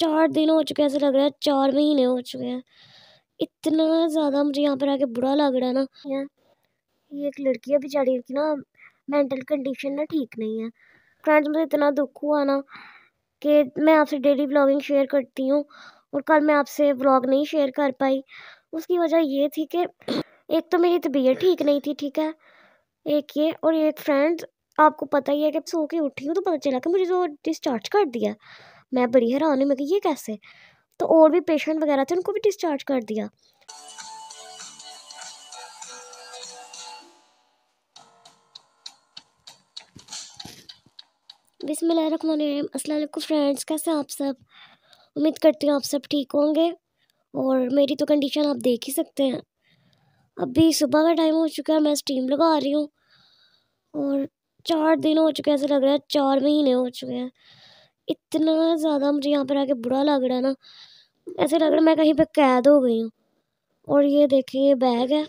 चार दिन हो चुके हैं ऐसा लग रहा है चार महीने हो चुके हैं इतना ज़्यादा मुझे यहाँ पर आके बुरा लग रहा है ना ये एक लड़की है बेचारी की ना मेंटल कंडीशन ना ठीक नहीं है फ्रेंड्स मुझे इतना दुख हुआ ना कि मैं आपसे डेली ब्लॉगिंग शेयर करती हूँ और कल मैं आपसे ब्लॉग नहीं शेयर कर पाई उसकी वजह ये थी कि एक तो मेरी तबीयत ठीक नहीं थी ठीक है एक ये और एक फ्रेंड आपको पता ही है कि सो के उठी हूँ तो पता चला कि मुझे जो तो डिस्चार्ज कर दिया मैं बड़ी हैरान हूँ मैं ये कैसे तो और भी पेशेंट वगैरह थे उनको भी डिस्चार्ज कर दिया बिसमीम असलम फ्रेंड्स कैसे आप सब उम्मीद करती हूँ आप सब ठीक होंगे और मेरी तो कंडीशन आप देख ही सकते हैं अभी सुबह का टाइम हो चुका है मैं स्टीम लगा रही हूँ और चार दिन हो चुके हैं ऐसा लग रहा है चार महीने हो चुके हैं इतना ज़्यादा मुझे यहाँ पर आके बुरा लग रहा है ना ऐसे लग रहा है मैं कहीं पे कैद हो गई हूँ और ये देखिए ये बैग है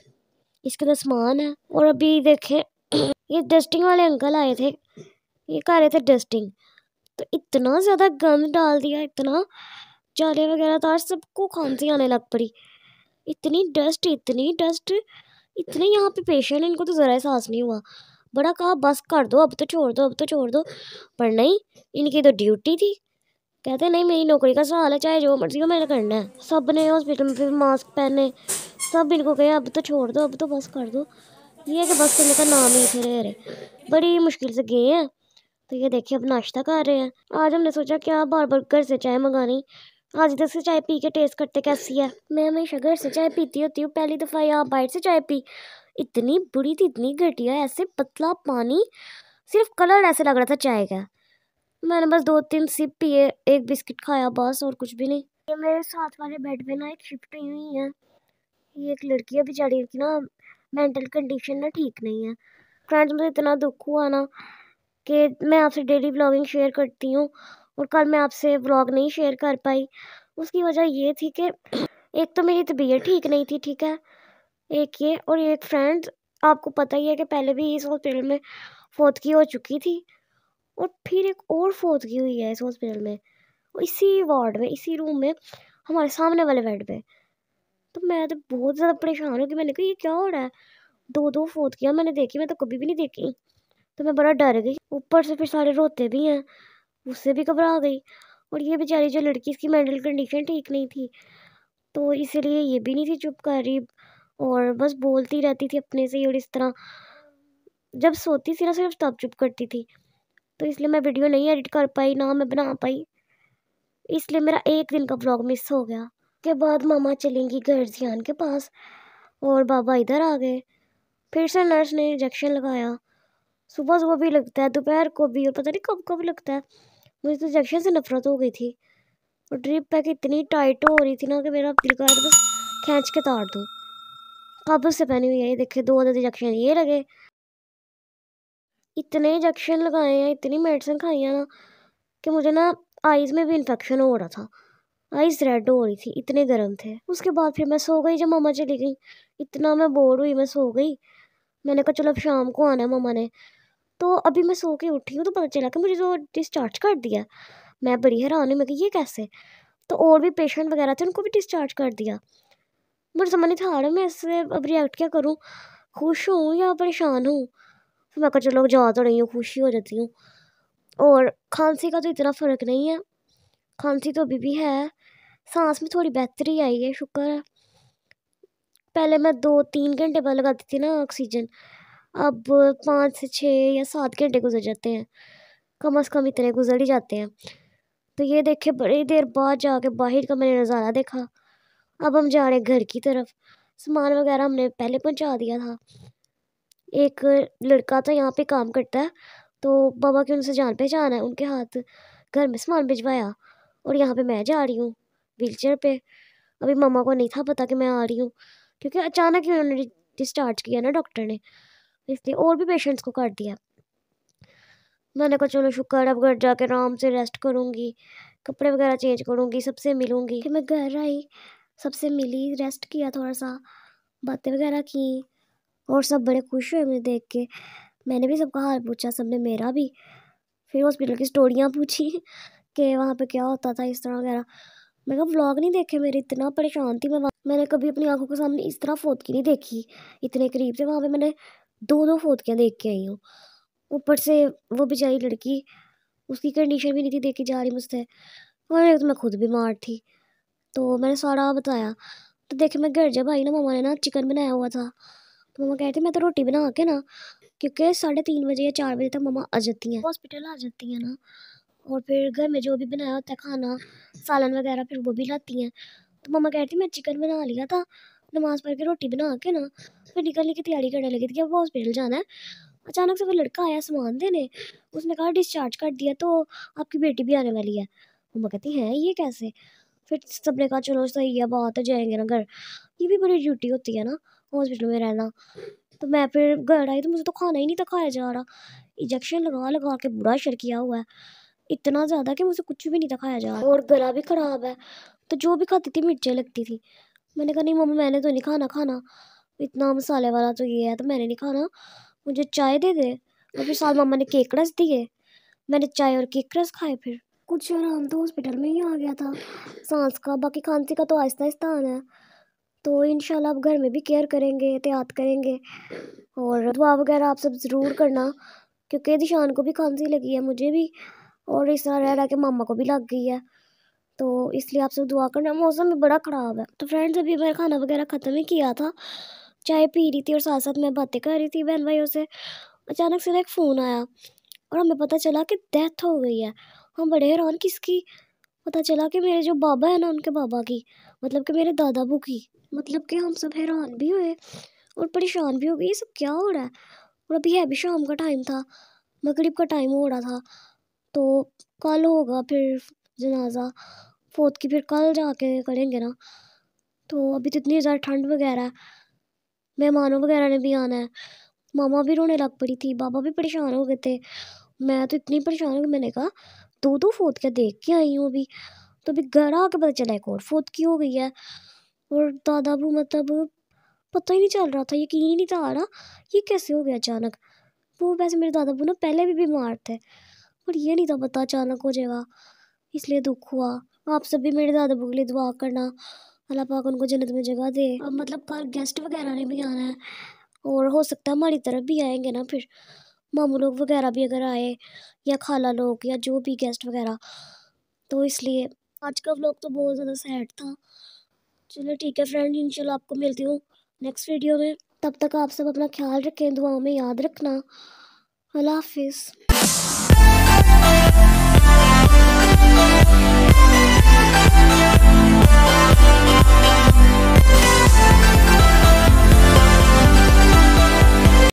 इसके अंदर सामान है और अभी देखे ये डस्टिंग वाले अंकल आए थे ये कर रहे थे डस्टिंग तो इतना ज़्यादा गंद डाल दिया इतना जाले वगैरह था सबको खांसी आने लग पड़ी इतनी डस्ट इतनी डस्ट इतने यहाँ पे पेशेंट इनको तो ज़रा एहसास नहीं हुआ बड़ा कहा बस कर दो अब तो छोड़ दो अब तो छोड़ दो पर नहीं इनकी तो ड्यूटी थी कहते नहीं मेरी नौकरी का सवाल है चाहे जो मर्जी हो मैंने करना है सब ने हॉस्पिटल में फिर मास्क पहने सब इनको कहे अब तो छोड़ दो अब तो बस कर दो ये कि बस करने का नाम ही फिर अरे बड़ी मुश्किल से गए हैं तो ये देखिए अब नाश्ता कर रहे हैं आज हमने सोचा क्या बार बार घर से चाय मंगानी आज इधर से चाय पी के टेस्ट करते कैसी है मैं हमेशा घर से चाय पीती होती हूँ पहली दफ़ा यहाँ बाइट से चाय पी इतनी बुरी थी इतनी घटिया ऐसे पतला पानी सिर्फ कलर ऐसे लग रहा था चाय का मैंने बस दो तीन सिप पिए एक बिस्किट खाया बस और कुछ भी नहीं ये मेरे साथ वाले बेड पे ना एक शिफ्ट हुई हुई है ये एक लड़की है बेचारी की ना मेंटल कंडीशन ना ठीक नहीं है फ्रेंड्स मुझे इतना दुख हुआ ना कि मैं आपसे डेली ब्लॉगिंग शेयर करती हूँ और कल मैं आपसे व्लॉग नहीं शेयर कर पाई उसकी वजह ये थी कि एक तो मेरी तबीयत ठीक नहीं थी ठीक है एक ये और एक फ्रेंड आपको पता ही है कि पहले भी इस हॉस्पिटल में फोतगी हो चुकी थी और फिर एक और फोतगी हुई है इस हॉस्पिटल में इसी वार्ड में इसी रूम में हमारे सामने वाले बेड पे तो मैं तो बहुत ज़्यादा परेशान हो गई मैंने कहा ये क्या हो रहा है दो दो फोतगियाँ मैंने देखी मैं तो कभी भी नहीं देखी तो मैं बड़ा डर गई ऊपर से फिर सारे रोते भी हैं उससे भी घबरा गई और ये बेचारी जो लड़की इसकी मेंटल कंडीशन ठीक नहीं थी तो इसलिए ये भी नहीं थी चुप कर रही और बस बोलती रहती थी अपने से ही और इस तरह जब सोती थी ना सिर्फ तब चुप करती थी तो इसलिए मैं वीडियो नहीं एडिट कर पाई ना मैं बना पाई इसलिए मेरा एक दिन का ब्लॉग मिस हो गया के बाद मामा चलेंगी घर जान के पास और बाबा इधर आ गए फिर से नर्स ने इंजेक्शन लगाया सुबह सुबह भी लगता है दोपहर को भी और पता नहीं कब कब लगता है मुझे तो इंजेक्शन से नफरत हो गई थी और ड्रिप पैक इतनी टाइट हो रही थी ना कि मेरा दिल कर बस खींच के तार दूँ काबल से पहनी हुई है ये देखे दो अदर इंजेक्शन ये लगे इतने इंजेक्शन लगाए हैं इतनी मेडिसिन खाई है ना कि मुझे ना आइज़ में भी इन्फेक्शन हो रहा था आइज़ रेड हो रही थी इतने गर्म थे उसके बाद फिर मैं सो गई जब मामा चली गई इतना मैं बोर हुई मैं सो गई मैंने कहा चलो अब शाम को आना है मामा ने तो अभी मैं सो के उठी हूँ तो पता चला कि मुझे जो डिस्चार्ज कर दिया मैं बड़ी हैरान हूँ मैं ये कैसे तो और भी पेशेंट वगैरह थे उनको भी डिस्चार्ज कर दिया मुझे समझ नहीं था आ रहा मैं इससे अब रिएक्ट क्या करूँ खुश हूँ या परेशान हूँ फिर मैं कहा चलो जा तो रही हूँ खुशी हो जाती हूँ और खांसी का तो इतना फ़र्क नहीं है खांसी तो अभी भी है सांस में थोड़ी बेहतरी आई है शुक्र है पहले मैं दो तीन घंटे बाद लगाती थी ना ऑक्सीजन अब पाँच से छः या सात घंटे गुजर जाते हैं कम अज़ कम इतने गुजर ही जाते हैं तो ये देखे बड़ी देर बाद जाके बाहर का मैंने नज़ारा देखा अब हम जा रहे हैं घर की तरफ सामान वगैरह हमने पहले पहुंचा दिया था एक लड़का था तो यहाँ पे काम करता है तो बाबा की उनसे जान पहचान है उनके हाथ घर में सामान भिजवाया और यहाँ पे मैं जा रही हूँ व्हील चेयर पर अभी मामा को नहीं था पता कि मैं आ रही हूँ क्योंकि अचानक ही उन्होंने डिस्चार्ज किया ना डॉक्टर ने इसलिए और भी पेशेंट्स को काट दिया मैंने कहा चलो शुक्र अब घर जाके आराम से रेस्ट करूँगी कपड़े वगैरह चेंज करूँगी सबसे मिलूँगी फिर मैं घर आई सबसे मिली रेस्ट किया थोड़ा सा बातें वगैरह की और सब बड़े खुश हुए मुझे देख के मैंने भी सबका हाल पूछा सबने मेरा भी फिर हॉस्पिटल की स्टोरियाँ पूछी कि वहाँ पे क्या होता था इस तरह वगैरह मैं कहा व्लॉग नहीं देखे मेरे इतना परेशान थी मैं मैंने कभी अपनी आंखों के सामने इस तरह फोत की नहीं देखी इतने करीब से वहाँ पे मैंने दो दो फोतकियाँ देख के आई हूँ ऊपर से वो बेचारी लड़की उसकी कंडीशन भी नहीं थी देखी जा रही मुझसे और एक तो मैं खुद बीमार थी तो मैंने सारा बताया तो देखे मैं घर जब आई ना मम्मा ने ना चिकन बनाया हुआ था तो मम्मा कहती मैं तो रोटी बना के ना क्योंकि साढ़े तीन बजे या चार बजे तक मम्मा आ जाती हैं हॉस्पिटल आ जाती हैं ना और फिर घर में जो भी बनाया होता है खाना सालन वगैरह फिर वो भी लाती हैं तो मम्मा कहती मैं चिकन बना लिया था नमाज़ पढ़ के रोटी बना के ना फिर निकलने की तैयारी करने लगी थी कि अब वो हॉस्पिटल जाना है अचानक से वो लड़का आया सामान देने उसने कहा डिस्चार्ज कर दिया तो आपकी बेटी भी आने वाली है तो मम्मा कहती हैं ये कैसे फिर सबने कहा चलो सही है बात है जाएंगे ना घर ये भी बड़ी ड्यूटी होती है ना हॉस्पिटल में रहना तो मैं फिर घर आई तो मुझे तो खाना ही नहीं था खाया जा रहा इंजेक्शन लगा लगा के बुरा शर किया हुआ है इतना ज़्यादा कि मुझे कुछ भी नहीं था खाया जा रहा और गला भी ख़राब है तो जो भी खाती थी मिर्चें लगती थी मैंने कहा नहीं मम्मी मैंने तो नहीं खाना खाना इतना मसाले वाला तो ये है तो मैंने नहीं खाना मुझे चाय दे दे और फिर साल मामा ने केक रस दिए मैंने चाय और केक रस खाए फिर कुछ आराम तो हॉस्पिटल में ही आ गया था सांस का बाकी खांसी का तो आहिस्ता आहिस्ता आना है तो इन आप घर में भी केयर करेंगे एहतियात करेंगे और दुआ वगैरह आप सब ज़रूर करना क्योंकि दिशान को भी खांसी लगी है मुझे भी और इस तरह रह रहा के मामा को भी लग गई है तो इसलिए आप सब दुआ करना मौसम भी बड़ा ख़राब है तो फ्रेंड्स अभी मैंने खाना वगैरह ख़त्म ही किया था चाय पी रही थी और साथ साथ मैं बातें कर रही थी बहन भाइयों से अचानक से ना एक फ़ोन आया और हमें पता चला कि डेथ हो गई है हम बड़े हैरान किसकी पता चला कि मेरे जो बाबा है ना उनके बाबा की मतलब कि मेरे दादाबू की मतलब कि हम सब हैरान भी हुए और परेशान भी हो गए ये सब क्या हो रहा है और अभी है भी शाम का टाइम था मगरब का टाइम हो रहा था तो कल होगा फिर जनाजा फोत की फिर कल जाके करेंगे ना तो अभी तो इतनी ज़्यादा ठंड वगैरह मेहमानों वगैरह ने भी आना है मामा भी रोने लग पड़ी थी बाबा भी परेशान हो गए थे मैं तो इतनी परेशान हो गई मैंने कहा दो दो फोत क्या देख के आई हूँ अभी तो अभी घर आके पता चला एक और फोत की हो गई है और दादा बू मतलब पता ही नहीं चल रहा था यकीन ही नहीं था आ रहा ये कैसे हो गया अचानक वो वैसे मेरे दादा बू ना पहले भी बीमार थे पर ये नहीं था पता अचानक हो जाएगा इसलिए दुख हुआ आप सब भी मेरे दादा बू के लिए दुआ करना अल्लाह पाक उनको जन्नत में जगह दे अब मतलब कल गेस्ट वगैरह ने भी आना है और हो सकता है हमारी तरफ भी आएंगे ना फिर मामू लोग वगैरह भी अगर आए या खाला लोग या जो भी गेस्ट वगैरह तो इसलिए आज का व्लॉग तो बहुत ज़्यादा सैड था चलो ठीक है फ्रेंड इंशाल्लाह आपको मिलती हूँ नेक्स्ट वीडियो में तब तक आप सब अपना ख्याल रखें दुआओं में याद रखना अल्लाह हाफिज़ Thank you.